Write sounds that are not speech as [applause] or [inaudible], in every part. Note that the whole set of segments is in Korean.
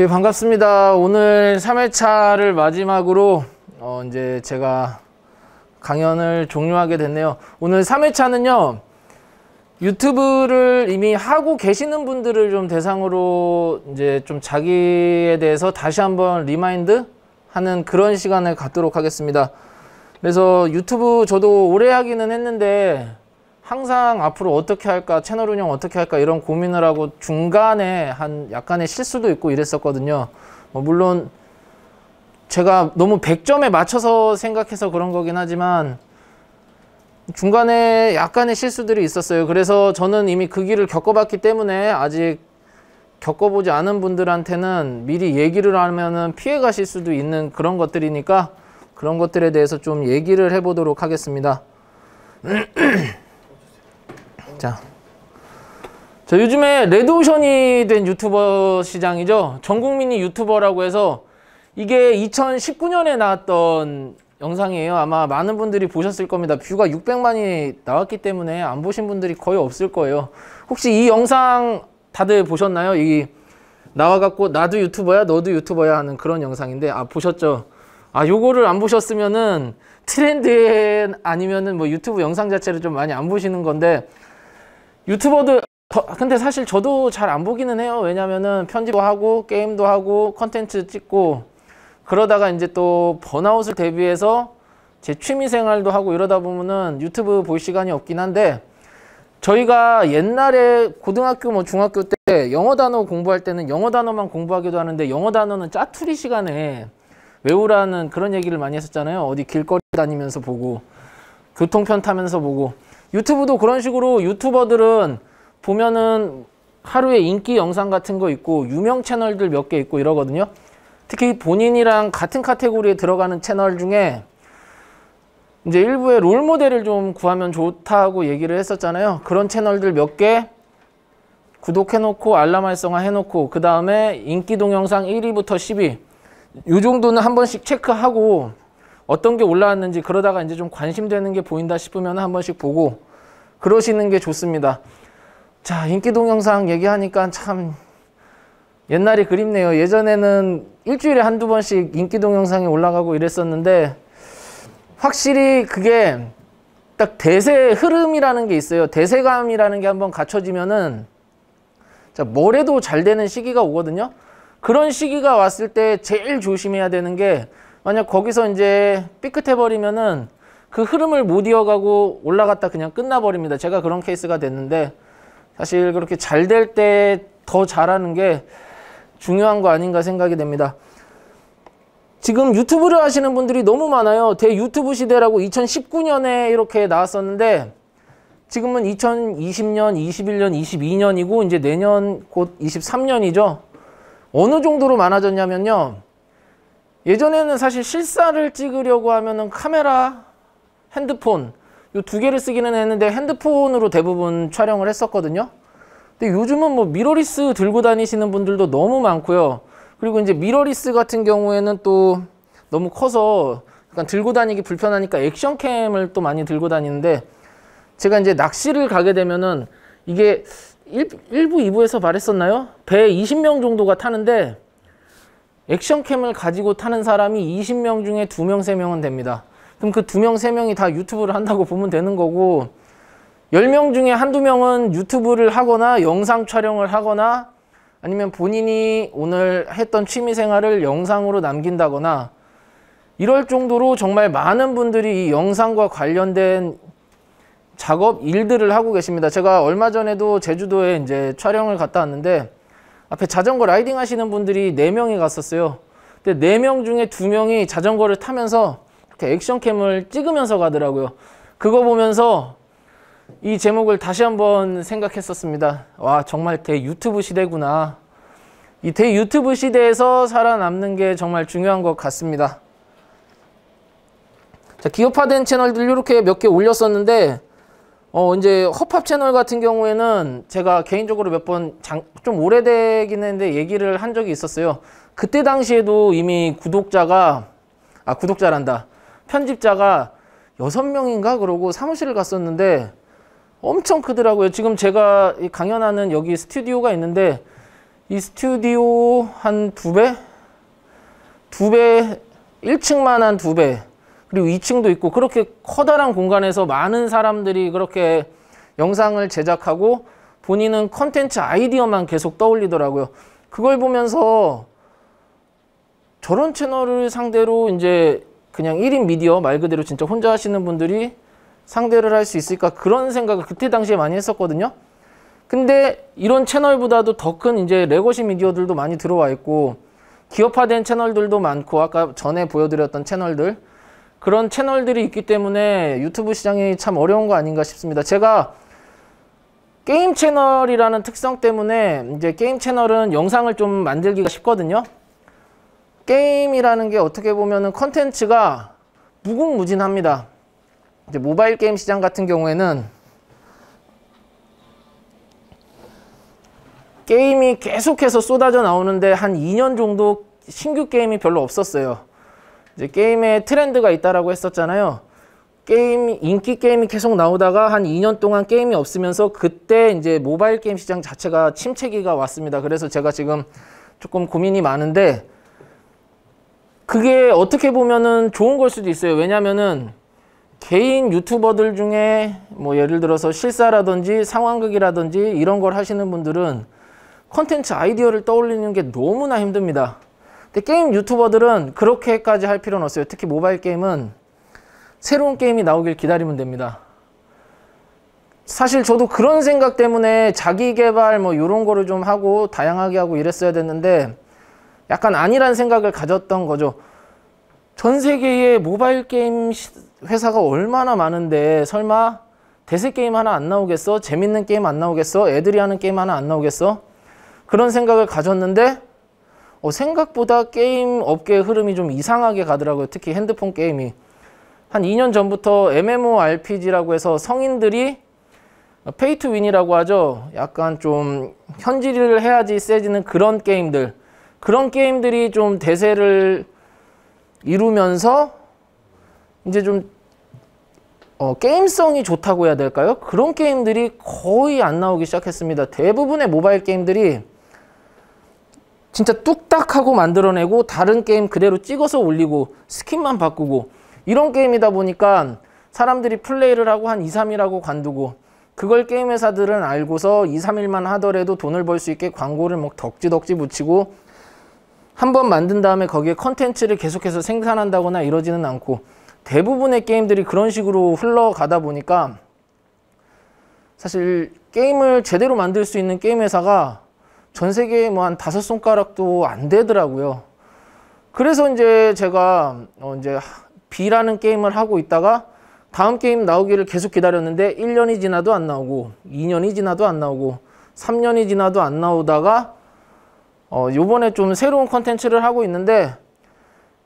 예, 반갑습니다. 오늘 3회차를 마지막으로 어, 이제 제가 강연을 종료하게 됐네요. 오늘 3회차는요. 유튜브를 이미 하고 계시는 분들을 좀 대상으로 이제 좀 자기에 대해서 다시 한번 리마인드 하는 그런 시간을 갖도록 하겠습니다. 그래서 유튜브 저도 오래 하기는 했는데 항상 앞으로 어떻게 할까 채널 운영 어떻게 할까 이런 고민을 하고 중간에 한 약간의 실수도 있고 이랬었거든요 뭐 물론 제가 너무 100점에 맞춰서 생각해서 그런 거긴 하지만 중간에 약간의 실수들이 있었어요 그래서 저는 이미 그 길을 겪어봤기 때문에 아직 겪어보지 않은 분들한테는 미리 얘기를 하면은 피해 가실 수도 있는 그런 것들이니까 그런 것들에 대해서 좀 얘기를 해보도록 하겠습니다 [clears throat] 자. 자, 요즘에 레드오션이 된 유튜버 시장이죠. 전 국민이 유튜버라고 해서 이게 2019년에 나왔던 영상이에요. 아마 많은 분들이 보셨을 겁니다. 뷰가 600만이 나왔기 때문에 안 보신 분들이 거의 없을 거예요. 혹시 이 영상 다들 보셨나요? 이 나와갖고 나도 유튜버야 너도 유튜버야 하는 그런 영상인데 아 보셨죠? 아 요거를 안 보셨으면은 트렌드 에 아니면은 뭐 유튜브 영상 자체를 좀 많이 안 보시는 건데 유튜버들 근데 사실 저도 잘 안 보기는 해요 왜냐면은 편집도 하고 게임도 하고 컨텐츠 찍고 그러다가 이제 또 번아웃을 대비해서 제 취미생활도 하고 이러다 보면은 유튜브 볼 시간이 없긴 한데 저희가 옛날에 고등학교 뭐 중학교 때 영어 단어 공부할 때는 영어 단어만 공부하기도 하는데 영어 단어는 짜투리 시간에 외우라는 그런 얘기를 많이 했었잖아요 어디 길거리 다니면서 보고 교통편 타면서 보고 유튜브도 그런 식으로 유튜버들은 보면은 하루에 인기 영상 같은 거 있고 유명 채널들 몇 개 있고 이러거든요. 특히 본인이랑 같은 카테고리에 들어가는 채널 중에 이제 일부의 롤모델을 좀 구하면 좋다고 얘기를 했었잖아요. 그런 채널들 몇 개 구독해놓고 알람 활성화 해놓고 그 다음에 인기 동영상 1위부터 10위 이 정도는 한 번씩 체크하고 어떤 게 올라왔는지 그러다가 이제 좀 관심되는 게 보인다 싶으면 한 번씩 보고 그러시는 게 좋습니다. 자, 인기 동영상 얘기하니까 참 옛날이 그립네요. 예전에는 일주일에 한두 번씩 인기 동영상이 올라가고 이랬었는데 확실히 그게 딱 대세 흐름이라는 게 있어요. 대세감이라는 게 한번 갖춰지면은 자, 뭘 해도 잘 되는 시기가 오거든요. 그런 시기가 왔을 때 제일 조심해야 되는 게 만약 거기서 이제 삐끗해 버리면은 그 흐름을 못 이어가고 올라갔다 그냥 끝나버립니다. 제가 그런 케이스가 됐는데 사실 그렇게 잘 될 때 더 잘하는 게 중요한 거 아닌가 생각이 됩니다. 지금 유튜브를 하시는 분들이 너무 많아요. 대 유튜브 시대라고 2019년에 이렇게 나왔었는데 지금은 2020년, 21년, 22년이고 이제 내년 곧 23년이죠. 어느 정도로 많아졌냐면요. 예전에는 사실 실사를 찍으려고 하면은 카메라, 핸드폰 이 두 개를 쓰기는 했는데 핸드폰으로 대부분 촬영을 했었거든요. 근데 요즘은 뭐 미러리스 들고 다니시는 분들도 너무 많고요. 그리고 이제 미러리스 같은 경우에는 또 너무 커서 약간 들고 다니기 불편하니까 액션캠을 또 많이 들고 다니는데 제가 이제 낚시를 가게 되면은 이게 1, 부 2부에서 말했었나요? 배 20명 정도가 타는데 액션캠을 가지고 타는 사람이 20명 중에 2명, 3명은 됩니다. 그럼 그 2명, 3명이 다 유튜브를 한다고 보면 되는 거고 10명 중에 한두 명은 유튜브를 하거나 영상 촬영을 하거나 아니면 본인이 오늘 했던 취미생활을 영상으로 남긴다거나 이럴 정도로 정말 많은 분들이 이 영상과 관련된 작업 일들을 하고 계십니다. 제가 얼마 전에도 제주도에 이제 촬영을 갔다 왔는데 앞에 자전거 라이딩 하시는 분들이 4명이 갔었어요. 근데 4명 중에 2명이 자전거를 타면서 이렇게 액션캠을 찍으면서 가더라고요. 그거 보면서 이 제목을 다시 한번 생각했었습니다. 와 정말 대유튜브 시대구나. 이 대유튜브 시대에서 살아남는 게 정말 중요한 것 같습니다. 자, 기업화된 채널들 이렇게 몇 개 올렸었는데 어 이제 허팝 채널 같은 경우에는 제가 개인적으로 몇 번 좀 오래되긴 했는데 얘기를 한 적이 있었어요. 그때 당시에도 이미 구독자가 아 구독자란다. 편집자가 여섯 명인가 그러고 사무실을 갔었는데 엄청 크더라고요. 지금 제가 강연하는 여기 스튜디오가 있는데 이 스튜디오 한 두 배? 두 배, 1층만 한 두 배. 그리고 2층도 있고 그렇게 커다란 공간에서 많은 사람들이 그렇게 영상을 제작하고 본인은 컨텐츠 아이디어만 계속 떠올리더라고요. 그걸 보면서 저런 채널을 상대로 이제 그냥 1인 미디어 말 그대로 진짜 혼자 하시는 분들이 상대를 할 수 있을까 그런 생각을 그때 당시에 많이 했었거든요. 근데 이런 채널보다도 더 큰 이제 레거시 미디어들도 많이 들어와 있고 기업화된 채널들도 많고 아까 전에 보여드렸던 채널들 그런 채널들이 있기 때문에 유튜브 시장이 참 어려운 거 아닌가 싶습니다. 제가 게임 채널이라는 특성 때문에 이제 게임 채널은 영상을 좀 만들기가 쉽거든요. 게임이라는 게 어떻게 보면 컨텐츠가 무궁무진합니다. 이제 모바일 게임 시장 같은 경우에는 게임이 계속해서 쏟아져 나오는데 한 2년 정도 신규 게임이 별로 없었어요. 이제 게임에 트렌드가 있다라고 했었잖아요. 게임 인기 게임이 계속 나오다가 한 2년 동안 게임이 없으면서 그때 이제 모바일 게임 시장 자체가 침체기가 왔습니다. 그래서 제가 지금 조금 고민이 많은데 그게 어떻게 보면은 좋은 걸 수도 있어요. 왜냐면은 개인 유튜버들 중에 뭐 예를 들어서 실사라든지 상황극이라든지 이런 걸 하시는 분들은 컨텐츠 아이디어를 떠올리는 게 너무나 힘듭니다. 근데 게임 유튜버들은 그렇게까지 할 필요는 없어요. 특히 모바일 게임은 새로운 게임이 나오길 기다리면 됩니다. 사실 저도 그런 생각 때문에 자기 개발 뭐 이런 거를 좀 하고 다양하게 하고 이랬어야 됐는데 약간 아니란 생각을 가졌던 거죠. 전 세계에 모바일 게임 회사가 얼마나 많은데 설마 대세 게임 하나 안 나오겠어? 재밌는 게임 안 나오겠어? 애들이 하는 게임 하나 안 나오겠어? 그런 생각을 가졌는데 어, 생각보다 게임 업계의 흐름이 좀 이상하게 가더라고요. 특히 핸드폰 게임이. 한 2년 전부터 MMORPG라고 해서 성인들이 페이투윈이라고 하죠. 약간 좀 현질을 해야지 세지는 그런 게임들. 그런 게임들이 좀 대세를 이루면서 이제 좀 어, 게임성이 좋다고 해야 될까요? 그런 게임들이 거의 안 나오기 시작했습니다. 대부분의 모바일 게임들이 진짜 뚝딱 하고 만들어내고 다른 게임 그대로 찍어서 올리고 스킨만 바꾸고 이런 게임이다 보니까 사람들이 플레이를 하고 한 2, 3일하고 관두고 그걸 게임 회사들은 알고서 2, 3일만 하더라도 돈을 벌 수 있게 광고를 막 덕지덕지 붙이고 한번 만든 다음에 거기에 컨텐츠를 계속해서 생산한다거나 이러지는 않고 대부분의 게임들이 그런 식으로 흘러가다 보니까 사실 게임을 제대로 만들 수 있는 게임 회사가 전 세계에 뭐 한 다섯 손가락도 안 되더라고요. 그래서 이제 제가 어 이제 B라는 게임을 하고 있다가 다음 게임 나오기를 계속 기다렸는데 1년이 지나도 안 나오고 2년이 지나도 안 나오고 3년이 지나도 안 나오다가 어 요번에 좀 새로운 컨텐츠를 하고 있는데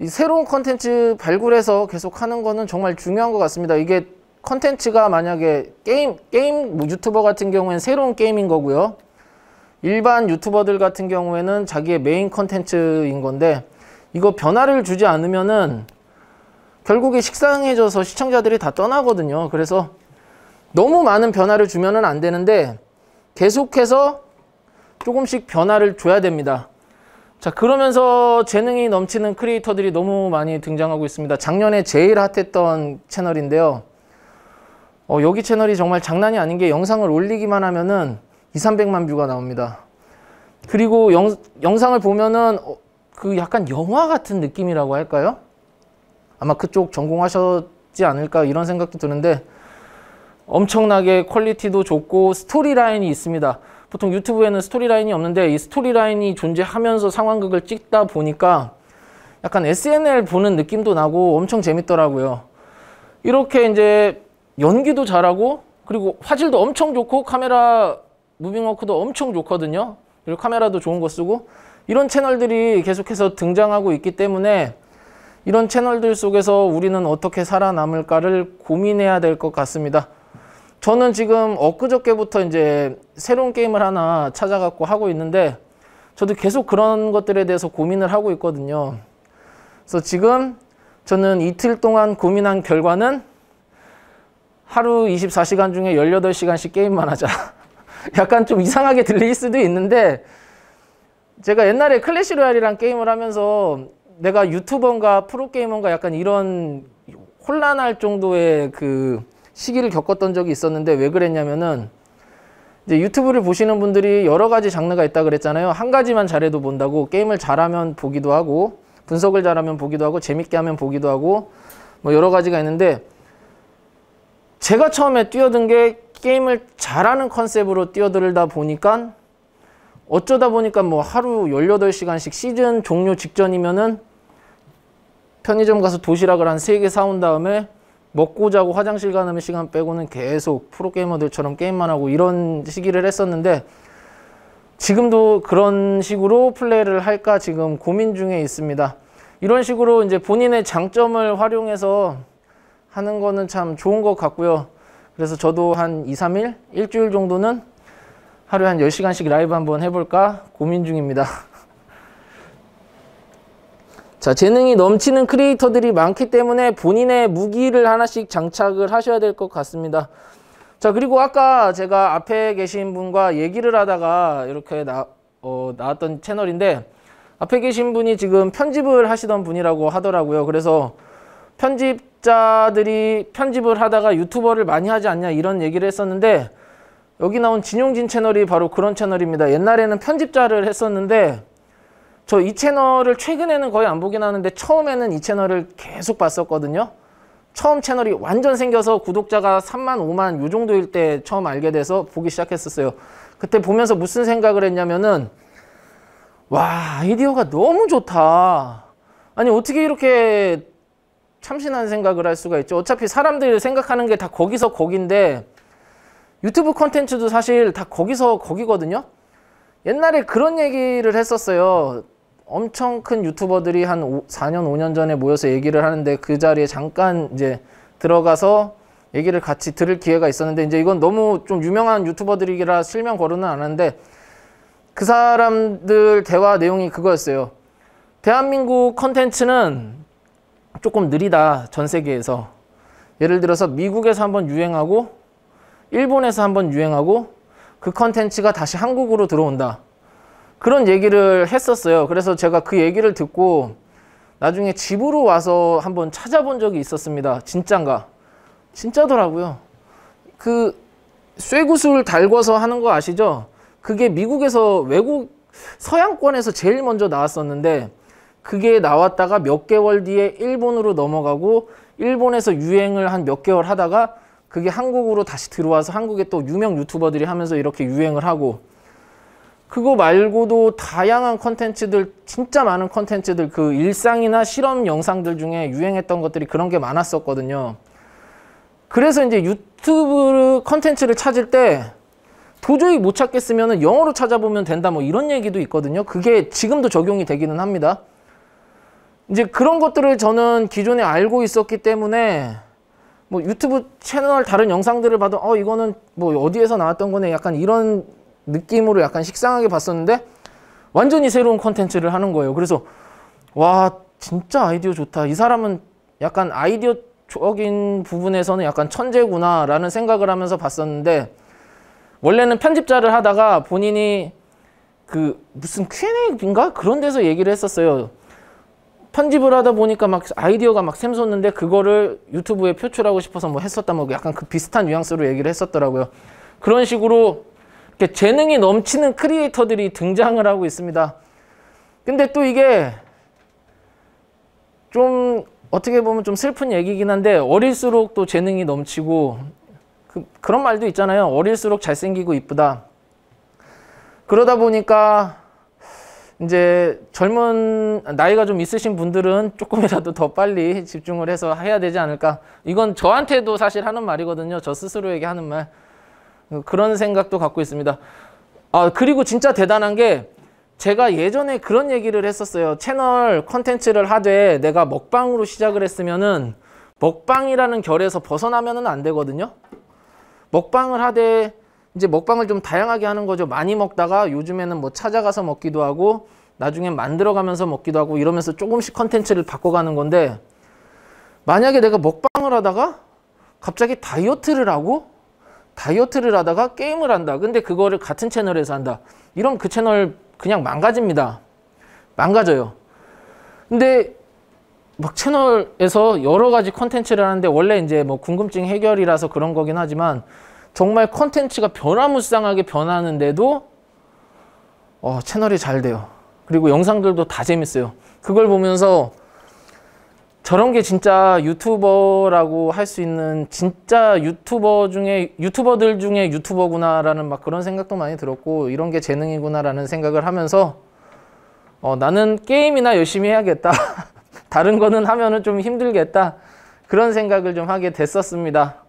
이 새로운 컨텐츠 발굴해서 계속 하는 거는 정말 중요한 것 같습니다. 이게 컨텐츠가 만약에 게임 게임 뭐 유튜버 같은 경우엔 새로운 게임인 거고요. 일반 유튜버들 같은 경우에는 자기의 메인 컨텐츠인 건데 이거 변화를 주지 않으면은 결국에 식상해져서 시청자들이 다 떠나거든요. 그래서 너무 많은 변화를 주면은 안 되는데 계속해서 조금씩 변화를 줘야 됩니다. 자 그러면서 재능이 넘치는 크리에이터들이 너무 많이 등장하고 있습니다. 작년에 제일 핫했던 채널인데요. 어, 여기 채널이 정말 장난이 아닌 게 영상을 올리기만 하면은 2, 300만 뷰가 나옵니다. 그리고 영, 영상을 보면은 어, 그 약간 영화 같은 느낌이라고 할까요? 아마 그쪽 전공하셨지 않을까 이런 생각도 드는데 엄청나게 퀄리티도 좋고 스토리라인이 있습니다. 보통 유튜브에는 스토리라인이 없는데 이 스토리라인이 존재하면서 상황극을 찍다 보니까 약간 SNL 보는 느낌도 나고 엄청 재밌더라고요. 이렇게 이제 연기도 잘하고 그리고 화질도 엄청 좋고 카메라 무빙워크도 엄청 좋거든요. 그리고 카메라도 좋은 거 쓰고 이런 채널들이 계속해서 등장하고 있기 때문에 이런 채널들 속에서 우리는 어떻게 살아남을까를 고민해야 될 것 같습니다. 저는 지금 엊그저께부터 이제 새로운 게임을 하나 찾아갖고 하고 있는데 저도 계속 그런 것들에 대해서 고민을 하고 있거든요. 그래서 지금 저는 이틀 동안 고민한 결과는 하루 24시간 중에 18시간씩 게임만 하자. 약간 좀 이상하게 들릴 수도 있는데 제가 옛날에 클래시 로얄이란 게임을 하면서 내가 유튜버인가 프로게이머인가 약간 이런 혼란할 정도의 그 시기를 겪었던 적이 있었는데 왜 그랬냐면은 이제 유튜브를 보시는 분들이 여러 가지 장르가 있다 그랬잖아요. 한 가지만 잘해도 본다고 게임을 잘하면 보기도 하고 분석을 잘하면 보기도 하고 재밌게 하면 보기도 하고 뭐 여러 가지가 있는데 제가 처음에 뛰어든 게 게임을 잘하는 컨셉으로 뛰어들다 보니까 어쩌다 보니까 뭐 하루 18시간씩 시즌 종료 직전이면은 편의점 가서 도시락을 한 3개 사온 다음에 먹고 자고 화장실 가는 시간 빼고는 계속 프로게이머들처럼 게임만 하고 이런 시기를 했었는데 지금도 그런 식으로 플레이를 할까 지금 고민 중에 있습니다. 이런 식으로 이제 본인의 장점을 활용해서 하는 거는 참 좋은 것 같고요. 그래서 저도 한 2, 3일, 일주일 정도는 하루에 한 10시간씩 라이브 한번 해볼까 고민 중입니다. [laughs] 자, 재능이 넘치는 크리에이터들이 많기 때문에 본인의 무기를 하나씩 장착을 하셔야 될 것 같습니다. 자, 그리고 아까 제가 앞에 계신 분과 얘기를 하다가 이렇게 나, 어, 나왔던 채널인데 앞에 계신 분이 지금 편집을 하시던 분이라고 하더라고요. 그래서 편집 자들이 편집을 하다가 유튜버를 많이 하지 않냐 이런 얘기를 했었는데 여기 나온 진용진 채널이 바로 그런 채널입니다. 옛날에는 편집자를 했었는데 저 이 채널을 최근에는 거의 안 보긴 하는데 처음에는 이 채널을 계속 봤었거든요. 처음 채널이 완전 생겨서 구독자가 3만 5만 요 정도일 때 처음 알게 돼서 보기 시작했었어요. 그때 보면서 무슨 생각을 했냐면은 와 아이디어가 너무 좋다. 아니 어떻게 이렇게 참신한 생각을 할 수가 있죠. 어차피 사람들이 생각하는 게 다 거기서 거긴데 유튜브 콘텐츠도 사실 다 거기서 거기거든요. 옛날에 그런 얘기를 했었어요. 엄청 큰 유튜버들이 한 5, 4년, 5년 전에 모여서 얘기를 하는데 그 자리에 잠깐 이제 들어가서 얘기를 같이 들을 기회가 있었는데 이제 이건 너무 좀 유명한 유튜버들이라 실명 거르는안 하는데 그 사람들 대화 내용이 그거였어요. 대한민국 콘텐츠는 조금 느리다 전 세계에서 예를 들어서 미국에서 한번 유행하고 일본에서 한번 유행하고 그 컨텐츠가 다시 한국으로 들어온다 그런 얘기를 했었어요 그래서 제가 그 얘기를 듣고 나중에 집으로 와서 한번 찾아본 적이 있었습니다 진짠가 진짜더라고요 그 쇠구슬 달궈서 하는 거 아시죠 그게 미국에서 외국 서양권에서 제일 먼저 나왔었는데 그게 나왔다가 몇 개월 뒤에 일본으로 넘어가고 일본에서 유행을 한 몇 개월 하다가 그게 한국으로 다시 들어와서 한국에 또 유명 유튜버들이 하면서 이렇게 유행을 하고 그거 말고도 다양한 컨텐츠들 진짜 많은 컨텐츠들 그 일상이나 실험 영상들 중에 유행했던 것들이 그런 게 많았었거든요 그래서 이제 유튜브 컨텐츠를 찾을 때 도저히 못 찾겠으면 영어로 찾아보면 된다 뭐 이런 얘기도 있거든요 그게 지금도 적용이 되기는 합니다 이제 그런 것들을 저는 기존에 알고 있었기 때문에 뭐 유튜브 채널 다른 영상들을 봐도 어 이거는 뭐 어디에서 나왔던 거네 약간 이런 느낌으로 약간 식상하게 봤었는데 완전히 새로운 컨텐츠를 하는 거예요. 그래서 와 진짜 아이디어 좋다. 이 사람은 약간 아이디어적인 부분에서는 약간 천재구나라는 생각을 하면서 봤었는데 원래는 편집자를 하다가 본인이 그 무슨 Q&A인가 그런 데서 얘기를 했었어요. 편집을 하다 보니까 막 아이디어가 막 샘솟는데 그거를 유튜브에 표출하고 싶어서 뭐 했었다 뭐 약간 그 비슷한 뉘앙스로 얘기를 했었더라고요. 그런 식으로 이렇게 재능이 넘치는 크리에이터들이 등장을 하고 있습니다. 근데 또 이게 좀 어떻게 보면 좀 슬픈 얘기긴 한데 어릴수록 또 재능이 넘치고 그, 그런 말도 있잖아요. 어릴수록 잘생기고 이쁘다. 그러다 보니까 이제 젊은 나이가 좀 있으신 분들은 조금이라도 더 빨리 집중을 해서 해야 되지 않을까. 이건 저한테도 사실 하는 말이거든요. 저 스스로에게 하는 말. 그런 생각도 갖고 있습니다. 아, 그리고 진짜 대단한 게 제가 예전에 그런 얘기를 했었어요. 채널 컨텐츠를 하되 내가 먹방으로 시작을 했으면은 먹방이라는 결에서 벗어나면은 안 되거든요. 먹방을 하되 이제 먹방을 좀 다양하게 하는 거죠. 많이 먹다가 요즘에는 뭐 찾아가서 먹기도 하고 나중에 만들어가면서 먹기도 하고 이러면서 조금씩 컨텐츠를 바꿔가는 건데 만약에 내가 먹방을 하다가 갑자기 다이어트를 하고 다이어트를 하다가 게임을 한다. 근데 그거를 같은 채널에서 한다. 이런그 채널 그냥 망가집니다. 망가져요. 근데 막 채널에서 여러 가지 컨텐츠를 하는데 원래 이제 뭐 궁금증 해결이라서 그런 거긴 하지만 정말 컨텐츠가 변화무쌍하게 변하는데도 어, 채널이 잘 돼요. 그리고 영상들도 다 재밌어요. 그걸 보면서 저런 게 진짜 유튜버라고 할 수 있는 진짜 유튜버 중에 유튜버들 중에 유튜버구나라는 막 그런 생각도 많이 들었고 이런 게 재능이구나라는 생각을 하면서 어, 나는 게임이나 열심히 해야겠다. [laughs] 다른 거는 하면은 좀 힘들겠다. 그런 생각을 좀 하게 됐었습니다.